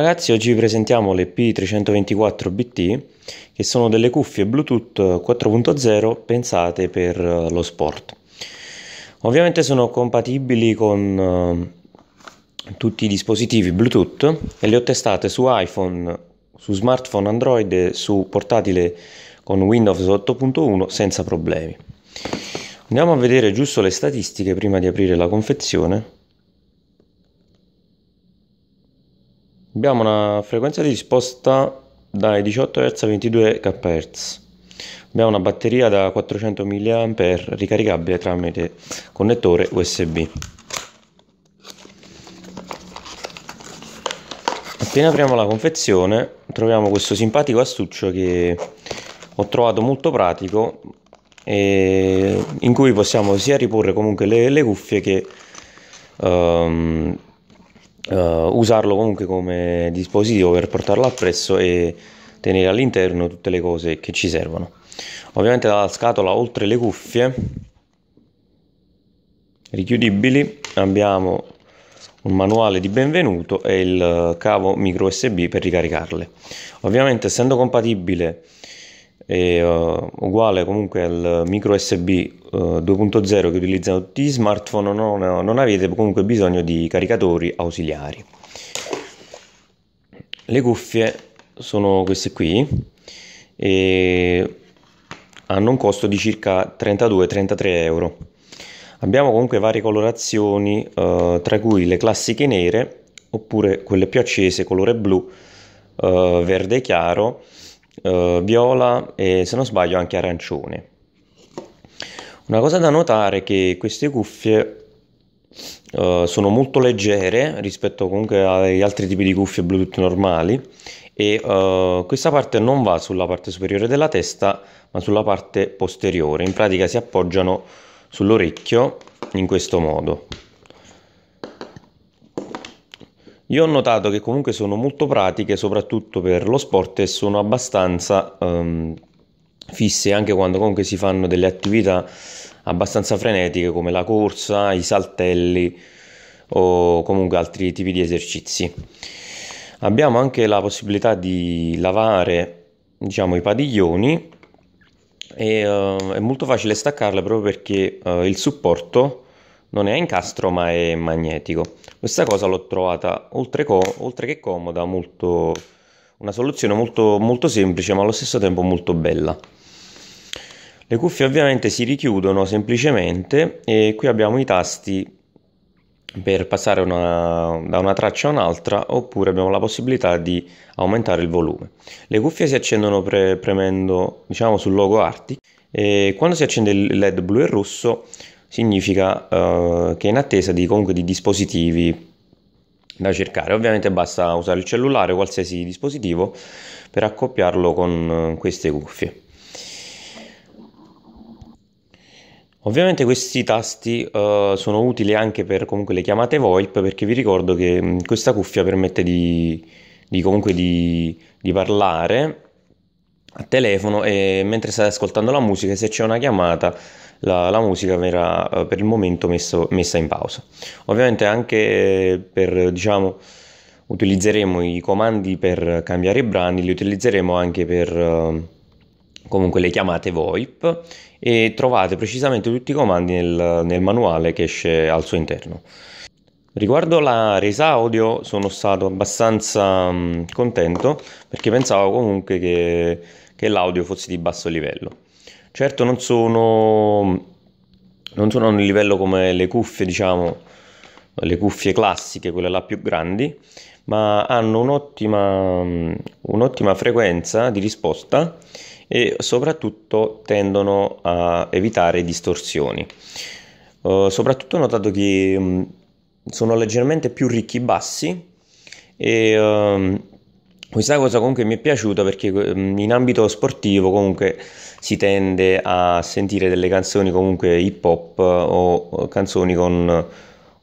Ragazzi oggi vi presentiamo le P324BT che sono delle cuffie Bluetooth 4.0 pensate per eh, lo sport. Ovviamente sono compatibili con eh, tutti i dispositivi Bluetooth e le ho testate su iPhone, su smartphone Android e su portatile con Windows 8.1 senza problemi. Andiamo a vedere giusto le statistiche prima di aprire la confezione. Abbiamo una frequenza di risposta dai 18 Hz a 22 kHz. Abbiamo una batteria da 400 mAh ricaricabile tramite connettore USB. Appena apriamo la confezione troviamo questo simpatico astuccio che ho trovato molto pratico in cui possiamo sia riporre comunque le, le cuffie che um, uh, usarlo comunque come dispositivo per portarlo appresso e tenere all'interno tutte le cose che ci servono. Ovviamente dalla scatola oltre le cuffie richiudibili abbiamo un manuale di benvenuto e il cavo micro USB per ricaricarle. Ovviamente essendo compatibile è uh, eh, uguale comunque al micro USB uh, 2.0 che utilizzano tutti gli smartphone, non, non avete comunque bisogno di caricatori ausiliari. Le cuffie sono queste qui e hanno un costo di circa 32-33 euro. Abbiamo comunque varie colorazioni, eh, tra cui le classiche nere, oppure quelle più accese, colore blu, eh, verde chiaro eh, viola e se non sbaglio anche arancione. Una cosa da notare è che queste cuffie eh, sono molto leggere rispetto comunque agli altri tipi di cuffie Bluetooth normali e eh, questa parte non va sulla parte superiore della testa ma sulla parte posteriore, in pratica si appoggiano sull'orecchio in questo modo. Io ho notato che comunque sono molto pratiche, soprattutto per lo sport, e sono abbastanza um, fisse anche quando comunque si fanno delle attività abbastanza frenetiche come la corsa, i saltelli o comunque altri tipi di esercizi. Abbiamo anche la possibilità di lavare diciamo, i padiglioni e uh, è molto facile staccarle proprio perché uh, il supporto non è a incastro ma è magnetico. Questa cosa l'ho trovata oltre, oltre, che comoda, molto, una soluzione molto, molto semplice ma allo stesso tempo molto bella. Le cuffie ovviamente si richiudono semplicemente e qui abbiamo i tasti per passare una, da una traccia a un'altra oppure abbiamo la possibilità di aumentare il volume. Le cuffie si accendono pre, premendo diciamo sul logo Arti e quando si accende il led blu e rosso significa eh, che è in attesa di, comunque, di dispositivi da cercare. Ovviamente basta usare il cellulare o qualsiasi dispositivo per accoppiarlo con eh, queste cuffie. Ovviamente questi tasti uh, sono utili anche per comunque le chiamate VoIP perché vi ricordo che mm, questa cuffia permette di, di comunque di, di, parlare a telefono e mentre state ascoltando la musica se c'è una chiamata la, la musica verrà eh, per il momento messo, messa in pausa. Ovviamente anche per, diciamo, utilizzeremo i comandi per cambiare i brani, li utilizzeremo anche per eh, comunque le chiamate VoIP e trovate precisamente tutti i comandi nel, nel manuale che esce al suo interno. Riguardo la resa audio sono stato abbastanza mm, contento perché pensavo comunque che, che l'audio fosse di basso livello. Certo non sono, non sono a un livello come le cuffie, diciamo, le cuffie classiche, quelle là più grandi, ma hanno un'ottima, un'ottima frequenza di risposta e soprattutto tendono a evitare distorsioni. Uh, soprattutto ho notato che um, sono leggermente più ricchi bassi e um, questa cosa comunque mi è piaciuta perché in ambito sportivo comunque si tende a sentire delle canzoni comunque hip hop o canzoni con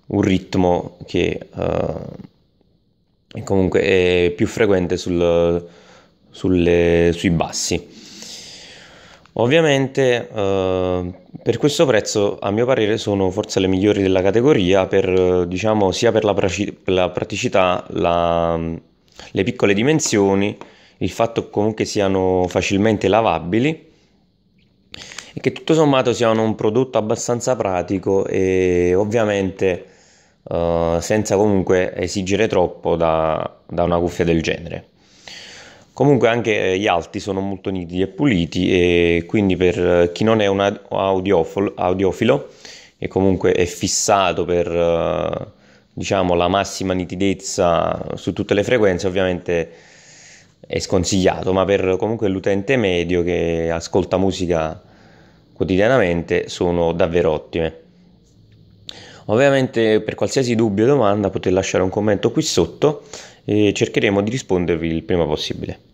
un ritmo che uh, comunque è più frequente sul, sulle, sui bassi. Ovviamente eh, per questo prezzo a mio parere sono forse le migliori della categoria per, diciamo, sia per la, praticità, la le piccole dimensioni, il fatto comunque siano facilmente lavabili e che tutto sommato siano un prodotto abbastanza pratico e ovviamente eh, senza comunque esigere troppo da, da una cuffia del genere. Comunque anche gli alti sono molto nitidi e puliti e quindi per chi non è un audiofilo e comunque è fissato per eh, diciamo, la massima nitidezza su tutte le frequenze ovviamente è sconsigliato, ma per comunque l'utente medio che ascolta musica quotidianamente sono davvero ottime. Ovviamente per qualsiasi dubbio o domanda potete lasciare un commento qui sotto e cercheremo di rispondervi il prima possibile.